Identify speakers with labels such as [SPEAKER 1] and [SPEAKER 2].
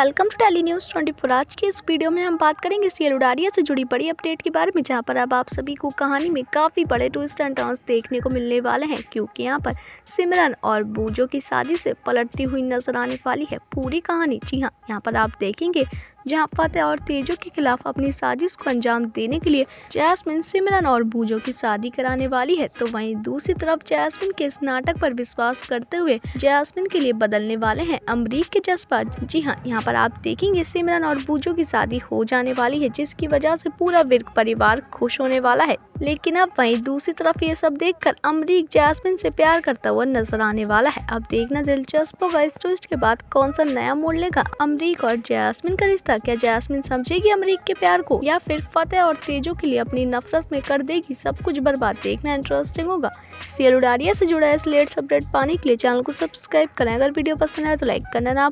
[SPEAKER 1] welcome to daily news twenty four आज की इस वीडियो में हम बात करेंगे सीएल उडारिया से जुड़ी बड़ी अपडेट के बारे में जहां पर अब आप सभी को कहानी में काफ़ी बड़े ट्विस्ट एंड टर्न्स देखने को मिलने वाले हैं क्योंकि यहां पर सिमरन और बूजो की शादी से पलटती हुई नजर आने वाली है पूरी कहानी जी हाँ यहाँ पर आप देखेंगे जहां फतेह और तेजो के खिलाफ अपनी साजिश को अंजाम देने के लिए जैस्मिन सिमरन और बूजो की शादी कराने वाली है तो वहीं दूसरी तरफ जैस्मिन के इस नाटक पर विश्वास करते हुए जैस्मिन के लिए बदलने वाले हैं अमरीक के जज्बा जी हाँ यहाँ पर आप देखेंगे सिमरन और बूजो की शादी हो जाने वाली है जिसकी वजह से पूरा विर्क परिवार खुश होने वाला है लेकिन अब वहीं दूसरी तरफ ये सब देखकर अमरीक जैस्मिन से प्यार करता हुआ नजर आने वाला है अब देखना दिलचस्प होगा इस ट्विस्ट के बाद कौन सा नया मोड़ लेगा अमरीक और जैस्मिन का रिश्ता क्या जैस्मिन समझेगी अमरीक के प्यार को या फिर फतेह और तेजो के लिए अपनी नफरत में कर देगी सब कुछ बर्बाद देखना इंटरेस्टिंग होगा सीएल उडारिया से जुड़ा इस लेटेस्ट अपडेट पाने के लिए चैनल को सब्सक्राइब करें अगर वीडियो पसंद आए तो लाइक करना ना